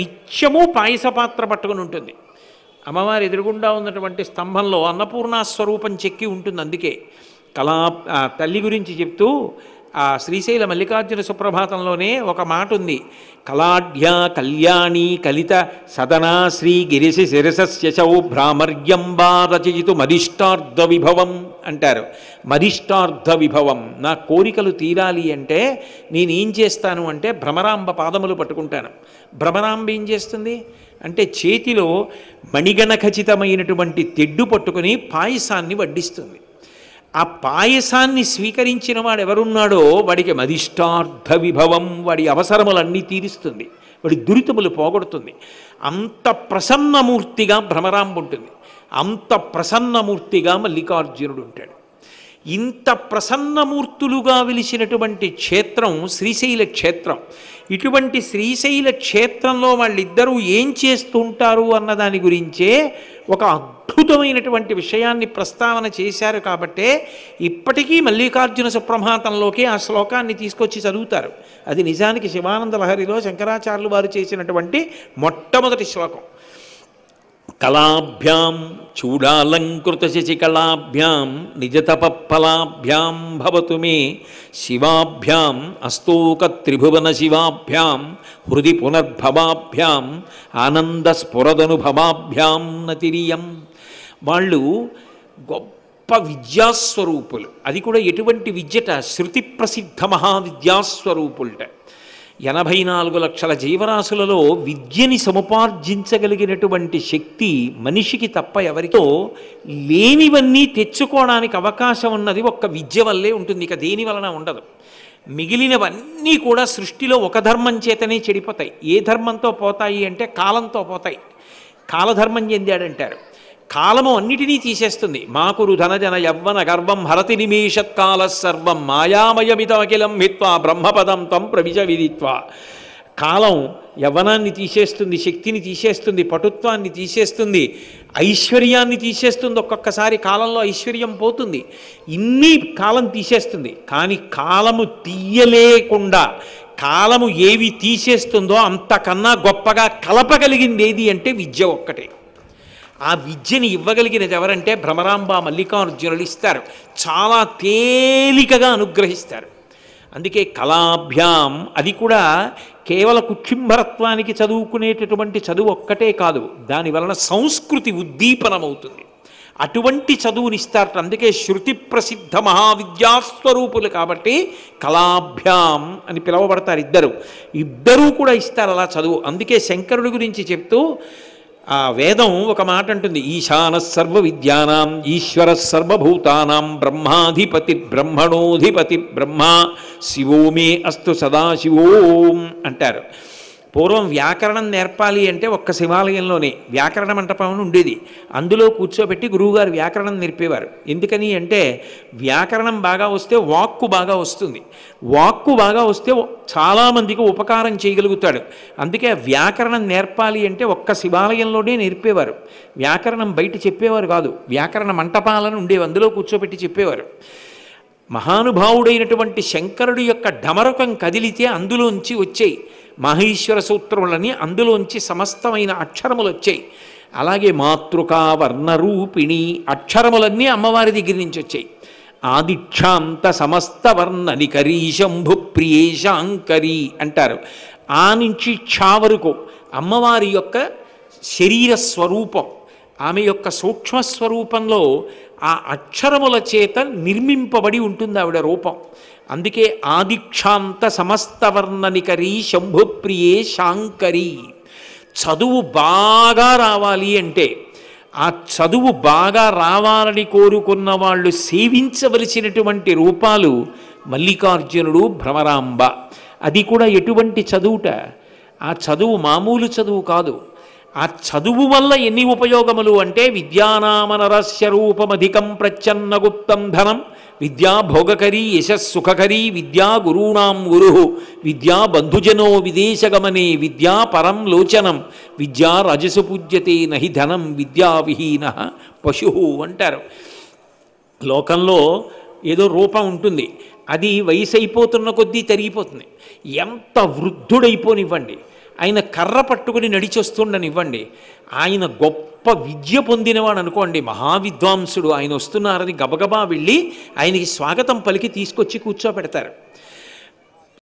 నిత్యము పాయస పాత్ర పట్టుకుని ఉంటుంది అమ్మవారి ఎదురుగుండా ఉన్నటువంటి స్తంభంలో అన్నపూర్ణ స్వరూపం చెక్కి ఉంటుంది అందుకే కళా తల్లి గురించి చెప్తూ ఆ శ్రీశైల మల్లికార్జున సుప్రభాతంలోనే ఒక మాట ఉంది కళాఢ్య కళ్యాణి కలిత సదనా శ్రీ గిరిశి శిరసస్యశౌ భ్రామర్యం బా రచయితు మరిష్టార్థ విభవం అంటారు మరిష్టార్థ విభవం నా కోరికలు తీరాలి అంటే నేనేం చేస్తాను అంటే భ్రమరాంబ పాదములు పట్టుకుంటాను భ్రమరాంబ ఏం చేస్తుంది అంటే చేతిలో మణిగణ ఖచ్చితమైనటువంటి తెడ్డు పట్టుకుని పాయసాన్ని వడ్డిస్తుంది ఆ పాయసాన్ని స్వీకరించిన వాడు ఎవరున్నాడో వాడికి మధిష్టార్థ విభవం వాడి అవసరములన్నీ తీరుస్తుంది వాడి దురితములు పోగొడుతుంది అంత ప్రసన్నమూర్తిగా భ్రమరాంబ ఉంటుంది అంత ప్రసన్నమూర్తిగా మల్లికార్జునుడు ఉంటాడు ఇంత ప్రసన్నమూర్తులుగా వెలిసినటువంటి క్షేత్రం శ్రీశైల క్షేత్రం ఇటువంటి శ్రీశైల క్షేత్రంలో వాళ్ళిద్దరూ ఏం చేస్తుంటారు అన్నదాని గురించే ఒక అద్భుతమైనటువంటి విషయాన్ని ప్రస్తావన చేశారు కాబట్టే ఇప్పటికీ మల్లికార్జున సుప్రభాతంలోకి ఆ శ్లోకాన్ని తీసుకొచ్చి చదువుతారు అది నిజానికి శివానంద లహరిలో శంకరాచార్యులు వారు చేసినటువంటి మొట్టమొదటి శ్లోకం కళాభ్యాం చూడాలంకృత శశికళాభ్యాం నిజతపఫలాభ్యాం భవతు మే శివాభ్యాం అస్తూక త్రిభువన శివాభ్యాం హృది పునర్భవాభ్యాం ఆనందస్ఫురదనుభవాభ్యాం నతిరియం వాళ్ళు గొప్ప విద్యాస్వరూపులు అది కూడా ఎటువంటి విద్యట శృతి ప్రసిద్ధ మహావిద్యాస్వరూపులట ఎనభై నాలుగు లక్షల జీవరాశులలో విద్యని సముపార్జించగలిగినటువంటి శక్తి మనిషికి తప్ప ఎవరితో లేనివన్నీ తెచ్చుకోవడానికి అవకాశం ఉన్నది ఒక్క విద్య వల్లే ఉంటుంది ఇక దేని వలన ఉండదు మిగిలినవన్నీ కూడా సృష్టిలో ఒక ధర్మం చేతనే చెడిపోతాయి ఏ ధర్మంతో పోతాయి అంటే కాలంతో పోతాయి కాలధర్మం చెందాడంటారు కాలము అన్నిటినీ తీసేస్తుంది మాకురు ధనజన యవ్వన గర్వం హరతి నిమిషత్కాల సర్వం మాయామయమితమఖిలం హిత్వా బ్రహ్మపదం తం ప్రవిజ విధిత్వ కాలం యవ్వనాన్ని తీసేస్తుంది శక్తిని తీసేస్తుంది పటుత్వాన్ని తీసేస్తుంది ఐశ్వర్యాన్ని తీసేస్తుంది ఒక్కొక్కసారి కాలంలో ఐశ్వర్యం పోతుంది ఇన్ని కాలం తీసేస్తుంది కానీ కాలము తీయలేకుండా కాలము ఏవి తీసేస్తుందో అంతకన్నా గొప్పగా కలపగలిగింది ఏది అంటే విద్య ఒక్కటే ఆ విద్యని ఇవ్వగలిగినది ఎవరంటే భ్రమరాంబ మల్లికార్జునులు ఇస్తారు చాలా తేలికగా అనుగ్రహిస్తారు అందుకే కళాభ్యాం అది కూడా కేవల కుక్షింభరత్వానికి చదువుకునేటటువంటి చదువు ఒక్కటే కాదు దానివలన సంస్కృతి ఉద్దీపనమవుతుంది అటువంటి చదువునిస్తారట అందుకే శృతి ప్రసిద్ధ మహావిద్యాస్వరూపులు కాబట్టి కళాభ్యాం అని పిలువబడతారు ఇద్దరు ఇద్దరూ కూడా ఇస్తారు అలా చదువు అందుకే శంకరుడి గురించి చెప్తూ ఆ వేదం ఒక మాట అంటుంది ఈశాన సర్వ విద్యానాం ఈశ్వర సర్వభూతానాం బ్రహ్మాధిపతి బ్రహ్మణోధిపతి బ్రహ్మ శివోమే అస్తు సదాశివోం అంటారు పూర్వం వ్యాకరణం నేర్పాలి అంటే ఒక్క శివాలయంలోనే వ్యాకరణ మంటపం ఉండేది అందులో కూర్చోబెట్టి గురువుగారు వ్యాకరణం నేర్పేవారు ఎందుకని అంటే వ్యాకరణం బాగా వస్తే వాక్కు బాగా వస్తుంది వాక్కు బాగా వస్తే చాలామందికి ఉపకారం చేయగలుగుతాడు అందుకే వ్యాకరణం నేర్పాలి అంటే ఒక్క శివాలయంలోనే నేర్పేవారు వ్యాకరణం బయట చెప్పేవారు కాదు వ్యాకరణ మంటపాలను ఉండేవి అందులో కూర్చోబెట్టి చెప్పేవారు మహానుభావుడైనటువంటి శంకరుడి యొక్క ఢమరకం కదిలితే అందులోంచి వచ్చాయి మహేశ్వర సూత్రములని అందులోంచి సమస్తమైన అక్షరములు వచ్చాయి అలాగే మాతృకా వర్ణరూపిణి అక్షరములన్నీ అమ్మవారి దగ్గర నుంచి వచ్చాయి ఆదిక్షాంత సమస్త వర్ణ కరీ శంభు ప్రియేశాంకరీ అంటారు ఆ నుంచి క్షా వరకు అమ్మవారి యొక్క శరీర స్వరూపం ఆమె యొక్క సూక్ష్మ స్వరూపంలో ఆ అక్షరముల చేత నిర్మింపబడి ఉంటుంది ఆవిడ రూపం అందుకే ఆదిక్షాంత సమస్తవర్ణనికరి శంభుప్రియే శాంకరి చదువు బాగా రావాలి అంటే ఆ చదువు బాగా రావాలని కోరుకున్న వాళ్ళు సేవించవలసినటువంటి రూపాలు మల్లికార్జునుడు భ్రమరాంబ అది కూడా ఎటువంటి చదువుట ఆ చదువు మామూలు చదువు కాదు ఆ చదువు వల్ల ఎన్ని ఉపయోగములు అంటే విద్యానామనరస్య రూపమధికం ప్రచ్ఛన్నగుప్తం ధనం విద్యా భోగకరీ యశస్సుఖకరీ విద్యా గురూణాం గురు విద్యా బంధుజనో విదేశగమనే విద్యా పరం లోచనం విద్యా రజసు పూజ్యతే నహి ధనం విద్యా విహీన పశు అంటారు లోకంలో ఏదో రూపం ఉంటుంది అది వయసు అయిపోతున్న కొద్దీ తరిగిపోతుంది ఎంత వృద్ధుడైపోనివ్వండి ఆయన కర్ర పట్టుకుని నడిచొస్తుండని ఇవ్వండి ఆయన గొప్ప విద్య పొందినవాడు అనుకోండి మహావిద్వాంసుడు ఆయన వస్తున్నారని గబగబా వెళ్ళి ఆయనకి స్వాగతం పలికి తీసుకొచ్చి కూర్చోబెడతారు